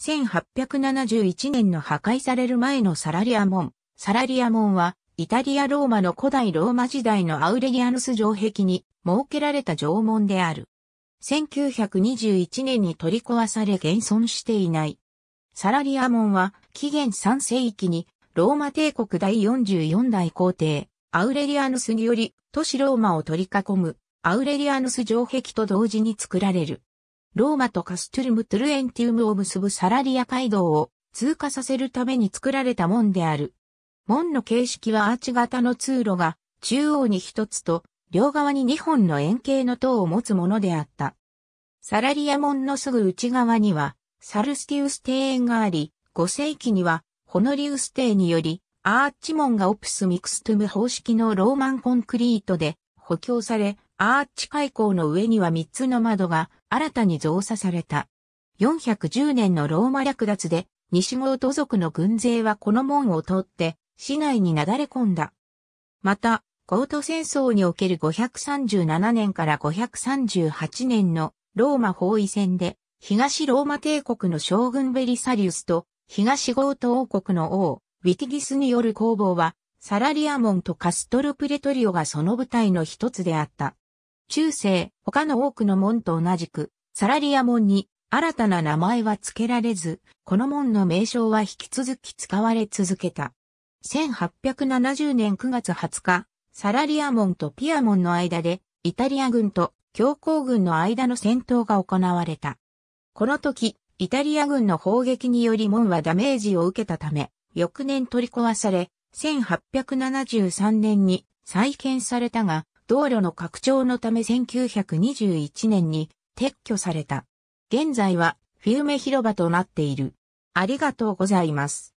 1871年の破壊される前のサラリア門。サラリア門は、イタリア・ローマの古代ローマ時代のアウレリアヌス城壁に設けられた城門である。1921年に取り壊され現存していない。サラリア門は、紀元3世紀に、ローマ帝国第44代皇帝、アウレリアヌスにより、都市ローマを取り囲む、アウレリアヌス城壁と同時に作られる。ローマとカストゥルム・トゥルエンティウムを結ぶサラリア街道を通過させるために作られた門である。門の形式はアーチ型の通路が中央に一つと両側に二本の円形の塔を持つものであった。サラリア門のすぐ内側にはサルスティウス庭園があり、5世紀にはホノリウス帝によりアーチ門がオプスミクストゥム方式のローマンコンクリートで補強され、アーチ開口の上には3つの窓が新たに増作された。410年のローマ略奪で、西郷都族の軍勢はこの門を通って、市内に流れ込んだ。また、ゴート戦争における537年から538年のローマ包囲戦で、東ローマ帝国の将軍ベリサリウスと東ゴート王国の王、ウィティギスによる攻防は、サラリアモンとカストルプレトリオがその部隊の一つであった。中世、他の多くの門と同じく、サラリア門に新たな名前は付けられず、この門の名称は引き続き使われ続けた。1870年9月20日、サラリア門とピアモンの間で、イタリア軍と強行軍の間の戦闘が行われた。この時、イタリア軍の砲撃により門はダメージを受けたため、翌年取り壊され、1873年に再建されたが、道路の拡張のため1921年に撤去された。現在はフィウメ広場となっている。ありがとうございます。